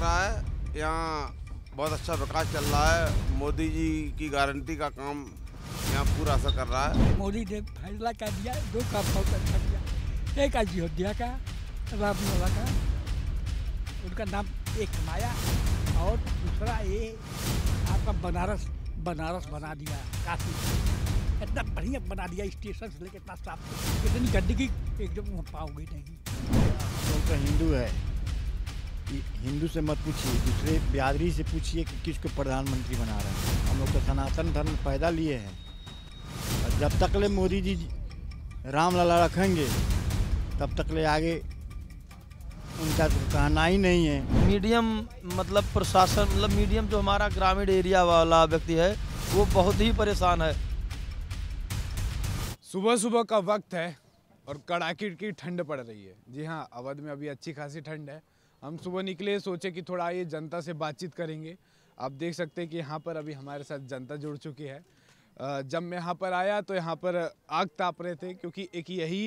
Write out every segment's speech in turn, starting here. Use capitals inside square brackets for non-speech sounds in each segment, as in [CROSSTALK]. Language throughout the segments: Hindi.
रहा है यहाँ बहुत अच्छा विकास चल रहा है मोदी जी की गारंटी का काम यहाँ पूरा असर कर रहा है मोदी ने फैसला कर दिया दो काम बहुत अच्छा किया एक अयोध्या का रामलला का उनका नाम एक माया और दूसरा ये आपका बनारस बनारस बना दिया काफ़ी इतना बढ़िया बना दिया स्टेशन से लेकर इतना साफ इतनी गंदगी एकदम पाओगे नहीं तो हिंदू है हिंदू से मत पूछिए दूसरे बिहारी से पूछिए कि किसको प्रधानमंत्री बना रहे हैं हम लोग तो सनातन धर्म पैदा लिए हैं और जब तक ले मोदी जी रामलला रखेंगे तब तक ले आगे उनका तो कहना ही नहीं है मीडियम मतलब प्रशासन मतलब मीडियम जो हमारा ग्रामीण एरिया वाला व्यक्ति है वो बहुत ही परेशान है सुबह सुबह का वक्त है और कड़ाके की ठंड पड़ रही है जी हाँ अवध में अभी अच्छी खासी ठंड है हम सुबह निकले सोचे कि थोड़ा ये जनता से बातचीत करेंगे आप देख सकते हैं कि यहाँ पर अभी हमारे साथ जनता जुड़ चुकी है जब मैं यहाँ पर आया तो यहाँ पर आग ताप रहे थे क्योंकि एक यही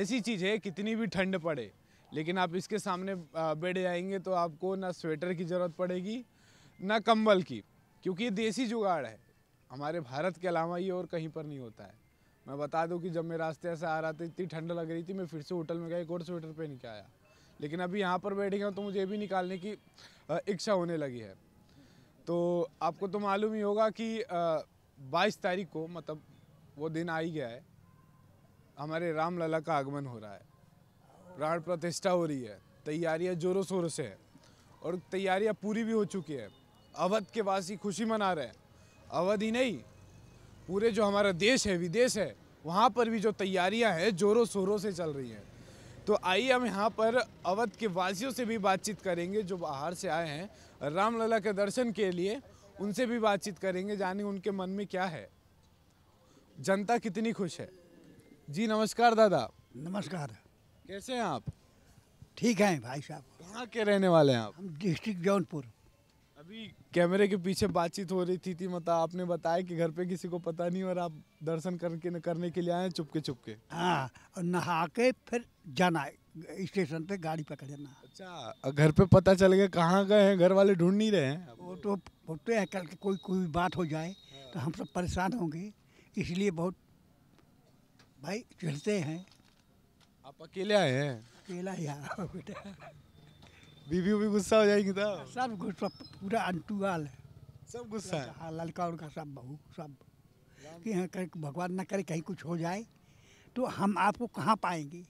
ऐसी चीज़ है कितनी भी ठंड पड़े लेकिन आप इसके सामने बैठ जाएंगे तो आपको ना स्वेटर की ज़रूरत पड़ेगी ना कंबल की क्योंकि ये देसी जुगाड़ है हमारे भारत के अलावा ये और कहीं पर नहीं होता है मैं बता दूं कि जब मैं रास्ते से आ रहा था इतनी ठंड लग रही थी मैं फिर से होटल में गया एक और स्वेटर पहन के आया लेकिन अभी यहाँ पर बैठे हैं तो मुझे ये भी निकालने की इच्छा होने लगी है तो आपको तो मालूम ही होगा कि बाईस तारीख को मतलब वो दिन आ ही गया है हमारे राम लला का आगमन हो रहा है प्राण प्रतिष्ठा हो रही है तैयारियाँ जोरों शोरों से है और तैयारियाँ पूरी भी हो चुकी है अवध के वासी खुशी मना रहे हैं अवध ही नहीं पूरे जो हमारा देश है विदेश है वहाँ पर भी जो तैयारियाँ हैं जोरों शोरों से चल रही हैं तो आइए हम यहाँ पर अवध के वासियों से भी बातचीत करेंगे जो बाहर से आए हैं रामलला के दर्शन के लिए उनसे भी बातचीत करेंगे जाने उनके मन में क्या है जनता कितनी खुश है जी नमस्कार दादा नमस्कार कैसे हैं आप ठीक हैं भाई साहब कहाँ के रहने वाले हैं आप डिस्ट्रिक्ट जौनपुर अभी कैमरे के पीछे बातचीत हो रही थी थी मतलब आपने बताया कि घर पे किसी को पता नहीं और आप दर्शन करके करने के लिए आए चुपके चुपके हाँ और नहा के फिर जाना है स्टेशन पे गाड़ी पकड़ जाना अच्छा घर पे पता चल गया कहाँ गए हैं घर वाले ढूंढ नहीं रहे हैं वो तो होते हैं कल के कोई कोई बात हो जाए तो हम सब परेशान होंगे इसलिए बहुत भाई चलते हैं आप अकेले आए हैं अकेला ही आ बेटा बीवी भी गुस्सा हो जाएगी तो सब गुस्सा पूरा अंटुआल है सब गुस्सा है हाँ लड़का उड़का सब बहू सब कि हाँ कर भगवान ना करे कहीं कुछ हो जाए तो हम आपको कहाँ पाएंगे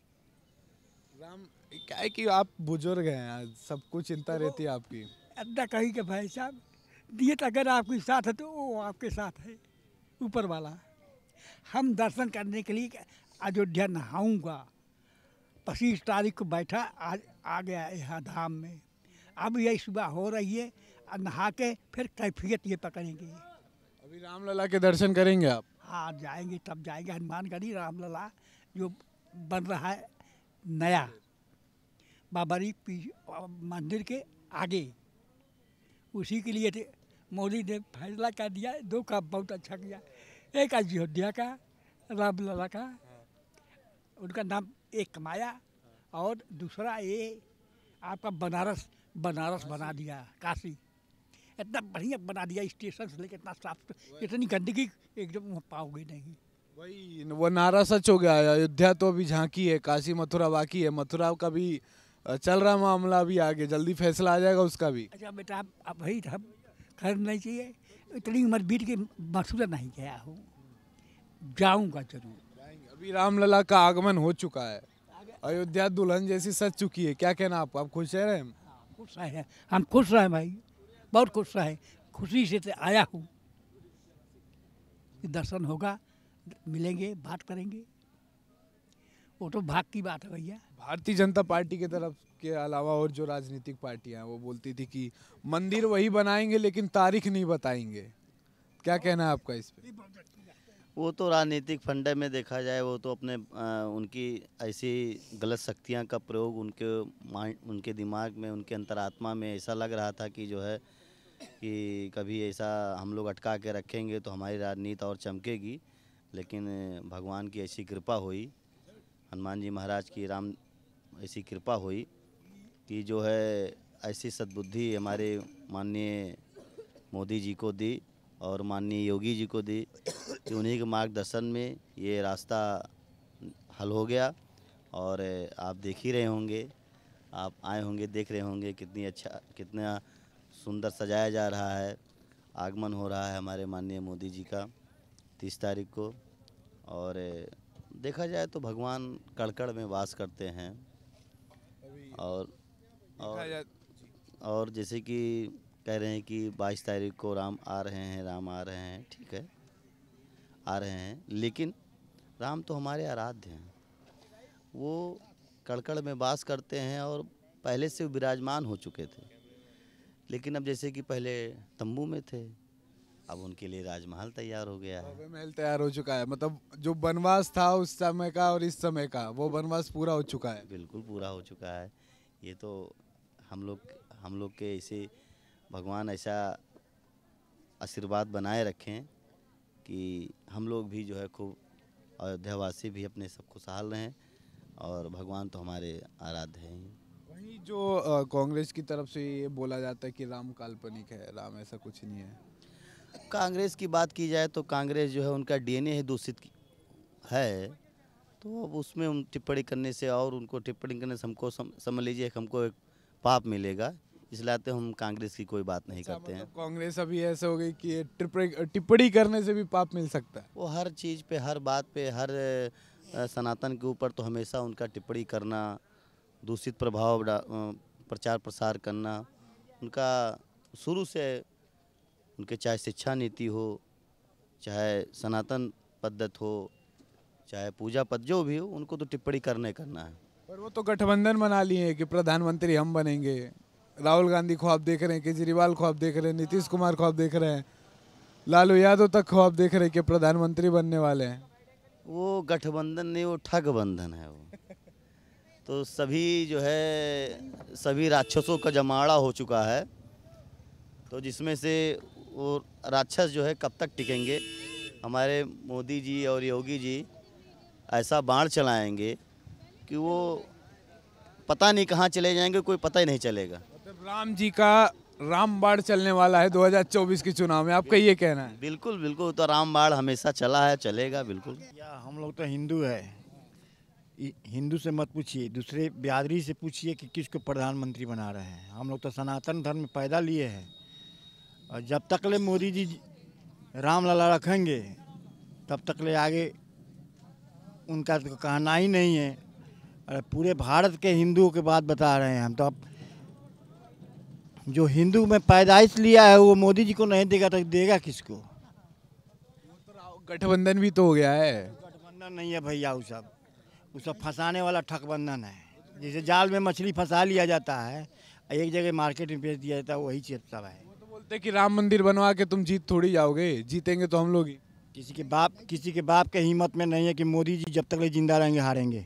राम क्या है कि आप बुजुर्ग हैं सब कुछ चिंता तो रहती है आपकी अड्डा कहीं के भाई साहब नियत तो अगर आपके साथ है तो वो आपके साथ है ऊपर वाला हम दर्शन करने के लिए अयोध्या नहाऊंगा पच्चीस तारीख को बैठा आज आ गया यहाँ धाम में अब यही सुबह हो रही है और नहा के फिर कैफियत ये पकड़ेंगे अभी रामलला के दर्शन करेंगे आप हाँ जाएंगे तब जाएंगे हनुमानगढ़ी रामलला जो बन रहा है नया बाबरी मंदिर के आगे उसी के लिए थे मोदी ने फैसला कर दिया दो का बहुत अच्छा किया एक अयोध्या का रामलला का हाँ। उनका नाम एक कमाया और दूसरा ये आपका बनारस बनारस बना दिया काशी इतना बढ़िया बना दिया स्टेशन से लेकर इतना साफ इतनी गंदगी एकदम पाओगे नहीं वही नारा सच हो गया अयोध्या तो अभी झांकी है काशी मथुरा बाकी है मथुरा का भी चल रहा मामला अभी आगे जल्दी फैसला आ जाएगा उसका भी अच्छा बेटा आप भाई तो हम खैर नहीं चाहिए इतनी उम्र बीत के मसूरा नहीं गया हूँ जाऊँगा जरूर अभी रामलला का आगमन हो चुका है अयोध्या दुल्हन जैसी सच चुकी है क्या कहना आपको आप खुश है रहे हाँ, खुश रहे हम खुश रहे भाई बहुत खुश रहे खुशी से तो आया हूँ दर्शन होगा मिलेंगे बात करेंगे वो तो भाग की बात है भैया भारतीय जनता पार्टी के तरफ के अलावा और जो राजनीतिक पार्टियां वो बोलती थी कि मंदिर वही बनाएंगे लेकिन तारीख नहीं बताएंगे क्या कहना है आपका इस पर वो तो राजनीतिक फंडे में देखा जाए वो तो अपने आ, उनकी ऐसी गलत शक्तियाँ का प्रयोग उनके माइंड उनके दिमाग में उनके अंतरात्मा में ऐसा लग रहा था कि जो है कि कभी ऐसा हम लोग अटका के रखेंगे तो हमारी राजनीति और चमकेगी लेकिन भगवान की ऐसी कृपा हुई हनुमान जी महाराज की राम ऐसी कृपा हुई कि जो है ऐसी सद्बुद्धि हमारे माननीय मोदी जी को दी और माननीय योगी जी को दी कि उन्हीं के मार्गदर्शन में ये रास्ता हल हो गया और आप देख ही रहे होंगे आप आए होंगे देख रहे होंगे कितनी अच्छा कितना सुंदर सजाया जा रहा है आगमन हो रहा है हमारे माननीय मोदी जी का तीस तारीख को और देखा जाए तो भगवान कड़कड़ में वास करते हैं और और, और जैसे कि कह रहे हैं कि बाईस तारीख को राम आ रहे हैं राम आ रहे हैं ठीक है आ रहे हैं लेकिन राम तो हमारे आराध्य हैं वो कड़कड़ में वास करते हैं और पहले से विराजमान हो चुके थे लेकिन अब जैसे कि पहले तंबू में थे अब उनके लिए राजमहल तैयार हो गया है महल तैयार हो चुका है मतलब जो वनवास था उस समय का और इस समय का वो वनवास पूरा हो चुका है बिल्कुल पूरा हो चुका है ये तो हम लोग हम लोग के इसी भगवान ऐसा आशीर्वाद बनाए रखें कि हम लोग भी जो है खूब अयोध्यावासी भी अपने सब खुशहाल रहें और भगवान तो हमारे आराध्य हैं वहीं जो कांग्रेस की तरफ से ये बोला जाता है कि राम काल्पनिक है राम ऐसा कुछ नहीं है कांग्रेस की बात की जाए तो कांग्रेस जो है उनका डीएनए ए दूषित है तो अब उसमें टिप्पणी करने से और उनको टिप्पणी करने से हमको सम, समझ लीजिए हमको एक पाप मिलेगा इस लाते हम कांग्रेस की कोई बात नहीं अच्छा, करते हैं मतलब कांग्रेस अभी ऐसे हो गई कि टिप्पणी करने से भी पाप मिल सकता है वो हर चीज़ पे हर बात पे हर सनातन के ऊपर तो हमेशा उनका टिप्पणी करना दूषित प्रभाव प्रचार प्रसार करना उनका शुरू से उनके चाहे शिक्षा नीति हो चाहे सनातन पद्धत हो चाहे पूजा पद जो भी हो उनको तो टिप्पणी करने करना है पर वो तो गठबंधन बना लिए कि प्रधानमंत्री हम बनेंगे राहुल गांधी को आप देख रहे हैं केजरीवाल को आप देख रहे हैं नीतीश कुमार को आप देख रहे हैं लालू यादव तक को आप देख रहे हैं कि प्रधानमंत्री बनने वाले हैं वो गठबंधन नहीं वो ठगबंधन है वो [LAUGHS] तो सभी जो है सभी राक्षसों का जमाड़ा हो चुका है तो जिसमें से वो राक्षस जो है कब तक टिकेंगे हमारे मोदी जी और योगी जी ऐसा बाढ़ चलाएंगे कि वो पता नहीं कहाँ चले जाएंगे कोई पता ही नहीं चलेगा राम जी का रामबाड़ चलने वाला है 2024 के चुनाव में आपका ये कहना है बिल्कुल बिल्कुल तो रामबाड़ हमेशा चला है चलेगा बिल्कुल या हम लोग तो हिंदू है हिंदू से मत पूछिए दूसरे ब्यादरी से पूछिए कि किसको प्रधानमंत्री बना रहे हैं हम लोग तो सनातन धर्म में पैदा लिए हैं और जब तक ले मोदी जी राम रखेंगे तब तक ले आगे उनका तो कहना ही नहीं है अरे पूरे भारत के हिंदुओं के बात बता रहे हैं हम तो अब जो हिंदू में पैदाइश लिया है वो मोदी जी को नहीं देगा तो देगा किसको गठबंधन भी तो हो गया है गठबंधन नहीं है भैया वो सब वो सब फंसाने वाला ठकबंधन है जैसे जाल में मछली फंसा लिया जाता है एक जगह मार्केट में बेच दिया जाता है वही चीज सब है वो तो बोलते कि राम मंदिर बनवा के तुम जीत थोड़ी जाओगे जीतेंगे तो हम लोग ही किसी के बाप किसी के बाप के हिम्मत में नहीं है कि मोदी जी जब तक जिंदा रहेंगे हारेंगे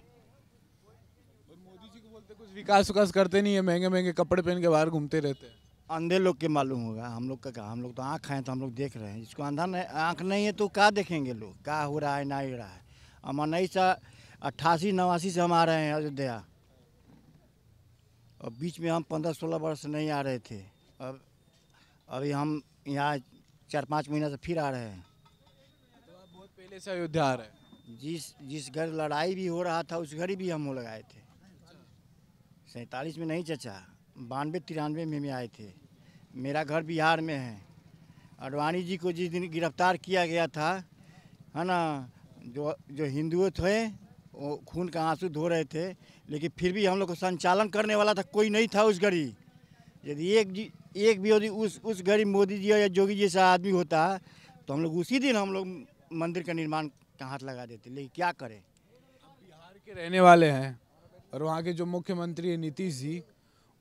बोलते कुछ विकास विकास करते नहीं है महंगे महंगे कपड़े पहन के बाहर घूमते रहते हैं अंधे लोग के मालूम होगा हम लोग का कहा हम लोग तो आँख हैं तो हम लोग देख रहे हैं जिसको अंधा नहीं आँख नहीं है तो क्या देखेंगे लोग क्या हो रहा है ना हो रहा है हम उन्नीस सौ अट्ठासी नवासी से हम आ रहे हैं अयोध्या और बीच में हम पंद्रह सोलह वर्ष नहीं आ रहे थे अब अभी हम यहाँ चार पाँच महीना से फिर आ रहे हैं तो बहुत पहले से अयोध्या आ रहे हैं जिस जिस घर लड़ाई भी हो रहा था उस घर भी हम लगाए थे सैंतालीस में नहीं चचा बानवे तिरानवे में में आए थे मेरा घर बिहार में है अडवाणी जी को जिस दिन गिरफ्तार किया गया था है ना जो जो हिंदुओं थे वो खून का आंसू धो रहे थे लेकिन फिर भी हम लोग को संचालन करने वाला था कोई नहीं था उस घड़ी यदि एक जी एक भी यदि उस उस घड़ी मोदी जी या योगी जी जैसा आदमी होता तो हम लोग उसी दिन हम लोग मंदिर का निर्माण का हाथ लगा देते लेकिन क्या करें बिहार के रहने वाले हैं और वहाँ के जो मुख्यमंत्री है नीतीश जी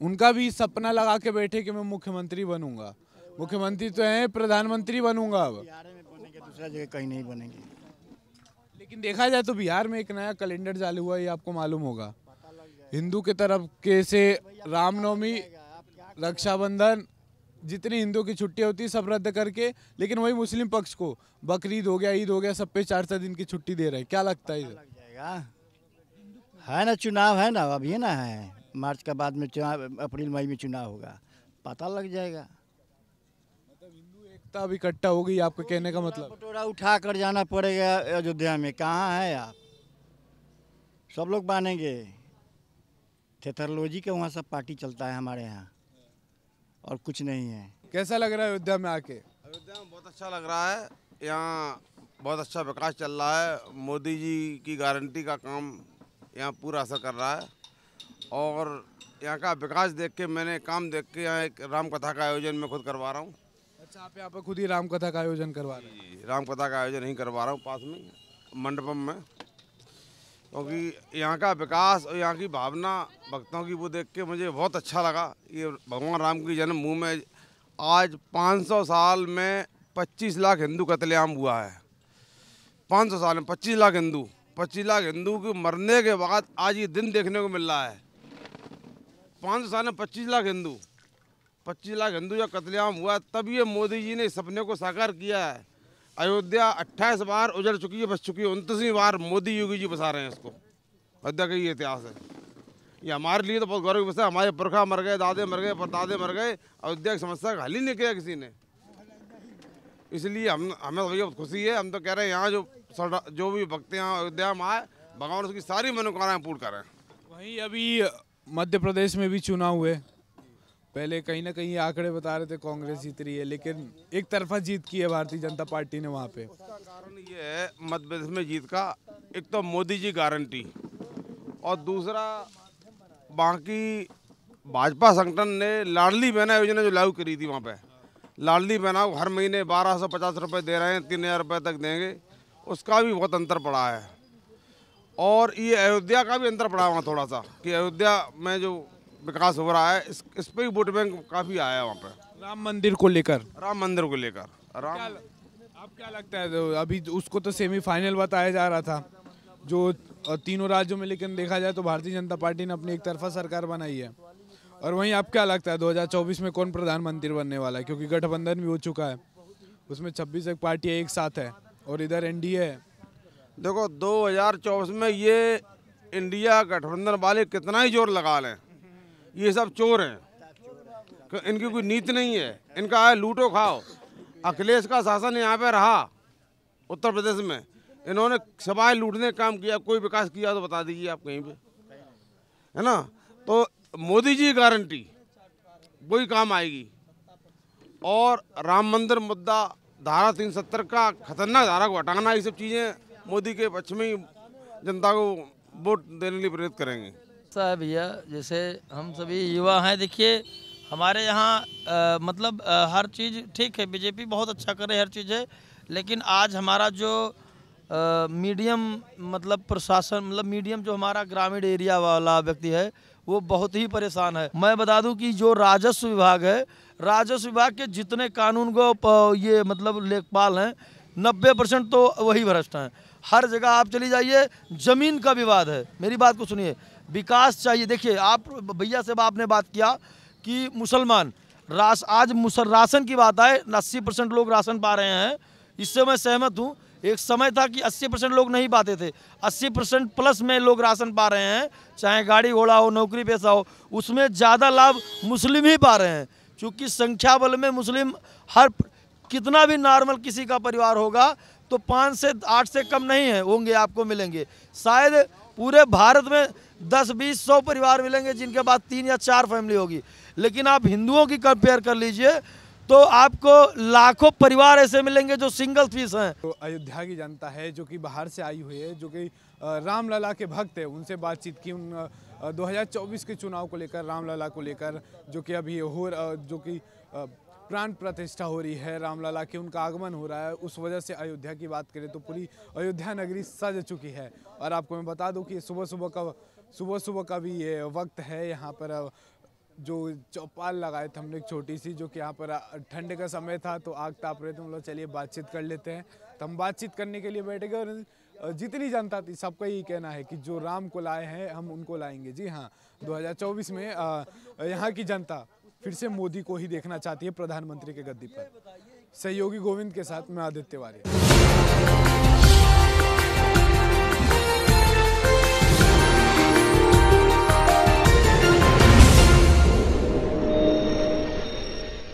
उनका भी सपना लगा के बैठे कि मैं मुख्यमंत्री बनूंगा मुख्यमंत्री तो है प्रधानमंत्री बनूंगा अब दूसरा जगह कहीं नहीं बनेंगे लेकिन देखा जाए तो बिहार में एक नया कैलेंडर चालू हुआ ये आपको मालूम होगा हिंदू के तरफ के से रामनवमी रक्षाबंधन जितनी हिंदू की छुट्टी होती है सब रद्द करके लेकिन वही मुस्लिम पक्ष को बकरीद हो गया ईद हो गया सब पे चार चार दिन की छुट्टी दे रहे हैं क्या लगता है अच्छा है ना चुनाव है ना अभी ना है मार्च के बाद में चुनाव अप्रैल मई में चुनाव होगा पता लग जाएगा मतलब हिंदू एकता इकट्ठा होगी आपके तो कहने का मतलब कटोरा उठा कर जाना पड़ेगा अयोध्या में कहाँ है आप सब लोग मानेंगे थेथरलॉजी के वहाँ सब पार्टी चलता है हमारे यहाँ और कुछ नहीं है कैसा लग रहा है अयोध्या में आके अयोध्या में बहुत अच्छा लग रहा है यहाँ बहुत अच्छा विकास चल रहा है मोदी जी की गारंटी का काम यहाँ पूरा असर कर रहा है और यहाँ का विकास देख के मैंने काम देख के यहाँ एक रामकथा का आयोजन मैं खुद करवा रहा हूँ अच्छा आप यहाँ पर खुद ही रामकथा का आयोजन करवा रहे हैं रामकथा का आयोजन ही करवा रहा हूँ पास में मंडपम में क्योंकि यहाँ का विकास और यहाँ की भावना भक्तों की वो देख के मुझे बहुत अच्छा लगा ये भगवान राम की जन्मभूमि में आज 500 साल में 25 लाख हिंदू कतलेआम हुआ है 500 साल में 25 लाख हिंदू पच्चीस लाख हिंदू के मरने के बाद आज ये दिन देखने को मिल रहा है पाँच साल में पच्चीस लाख हिंदू पच्चीस लाख हिंदू जब कतलेआम हुआ तब ये मोदी जी ने इस सपने को साकार किया है अयोध्या अट्ठाईस बार उजड़ चुकी है बस चुकी है उनतीसवीं बार मोदी योगी जी बसा रहे हैं इसको अयोध्या का ये इतिहास है ये हमारे लिए तो बहुत गौरव की विषय हमारे पुरखा मर गए दादे मर गए परदादे मर गए अयोध्या की समस्या का हल ही नहीं किया किसी ने इसलिए हम हमें तो भैया खुशी है हम तो कह रहे हैं यहाँ जो जो भी भक्तियाँ अयोध्या में आए भगवान उसकी सारी मनोकामनाएं पूर्ण करें वहीं अभी मध्य प्रदेश में भी चुनाव हुए पहले कहीं ना कहीं आंकड़े बता रहे थे कांग्रेस जीत रही है लेकिन एक तरफा जीत की है भारतीय जनता पार्टी ने वहाँ पे कारण ये है मध्य प्रदेश में जीत का एक तो मोदी जी गारंटी और दूसरा बाकी भाजपा संगठन ने लाडली बहना योजना जो लागू करी थी वहाँ पे लाडली बहना हर महीने बारह सौ पचास रुपये दे रहे हैं तीन हज़ार रुपये तक देंगे उसका भी बहुत अंतर पड़ा है और ये अयोध्या का भी अंतर पड़ा वहाँ थोड़ा सा कि अयोध्या में जो विकास हो रहा है इस इस पर भी वोट बैंक काफ़ी आया है वहाँ पर राम मंदिर को लेकर राम मंदिर को लेकर राम क्या, आप क्या लगता है तो अभी उसको तो सेमीफाइनल बताया जा रहा था जो तीनों राज्यों में लेकिन देखा जाए तो भारतीय जनता पार्टी ने अपनी एक तरफा सरकार बनाई है और वहीं आप क्या लगता है 2024 में कौन प्रधानमंत्री बनने वाला है क्योंकि गठबंधन भी हो चुका है उसमें 26 एक पार्टियाँ एक साथ है और इधर एनडीए देखो 2024 में ये इंडिया गठबंधन वाले कितना ही जोर लगा लें ये सब चोर हैं इनकी कोई नीति नहीं है इनका है लूटो खाओ अखिलेश का शासन यहाँ पे रहा उत्तर प्रदेश में इन्होंने सवाए लूटने का काम किया कोई विकास किया तो बता दीजिए आप कहीं पे है ना तो मोदी जी गारंटी वही काम आएगी और राम मंदिर मुद्दा धारा तीन सत्तर का खतरनाक धारा को हटाना ये सब चीज़ें मोदी के पक्ष में जनता को वोट देने लिए प्रेरित करेंगे ऐसा भैया जैसे हम सभी युवा हैं देखिए हमारे यहाँ मतलब आ, हर चीज़ ठीक है बीजेपी बहुत अच्छा करे हर चीज़ है लेकिन आज हमारा जो मीडियम मतलब प्रशासन मतलब मीडियम जो हमारा ग्रामीण एरिया वाला व्यक्ति है वो बहुत ही परेशान है मैं बता दूं कि जो राजस्व विभाग है राजस्व विभाग के जितने कानून को ये मतलब लेखपाल हैं नब्बे परसेंट तो वही भ्रष्ट हैं हर जगह आप चली जाइए ज़मीन का विवाद है मेरी बात को सुनिए विकास चाहिए देखिए आप भैया से आपने बात किया कि मुसलमान राश आज मुसल राशन की बात आए अस्सी परसेंट लोग राशन पा रहे हैं इससे मैं सहमत हूँ एक समय था कि 80 परसेंट लोग नहीं पाते थे 80 परसेंट प्लस में लोग राशन पा रहे हैं चाहे गाड़ी घोड़ा हो नौकरी पैसा हो उसमें ज़्यादा लाभ मुस्लिम ही पा रहे हैं क्योंकि संख्या बल में मुस्लिम हर कितना भी नॉर्मल किसी का परिवार होगा तो पाँच से आठ से कम नहीं है होंगे आपको मिलेंगे शायद पूरे भारत में दस बीस सौ परिवार मिलेंगे जिनके बाद तीन या चार फैमिली होगी लेकिन आप हिंदुओं की कंपेयर कर लीजिए तो आपको लाखों परिवार ऐसे मिलेंगे जो सिंगल फीस हैं तो अयोध्या की जनता है जो कि बाहर से आई हुई है जो कि रामलला के भक्त है उनसे बातचीत की उन 2024 के चुनाव को लेकर रामलला को लेकर जो कि अभी हो जो कि प्राण प्रतिष्ठा हो रही है रामलला के उनका आगमन हो रहा है उस वजह से अयोध्या की बात करें तो पूरी अयोध्या नगरी सज चुकी है और आपको मैं बता दूँ कि सुबह सुबह का सुबह सुबह का भी ये वक्त है यहाँ पर जो चौपाल लगाए थे हमने एक छोटी सी जो कि यहाँ पर ठंड का समय था तो आग ताप रहे थे हम लोग चलिए बातचीत कर लेते हैं तो हम बातचीत करने के लिए बैठे गए और जितनी जनता थी सबका यही कहना है कि जो राम को लाए हैं हम उनको लाएंगे जी हाँ 2024 में यहाँ की जनता फिर से मोदी को ही देखना चाहती है प्रधानमंत्री के गद्दी पर सहयोगी गोविंद के साथ मैं आदित्य तिवारी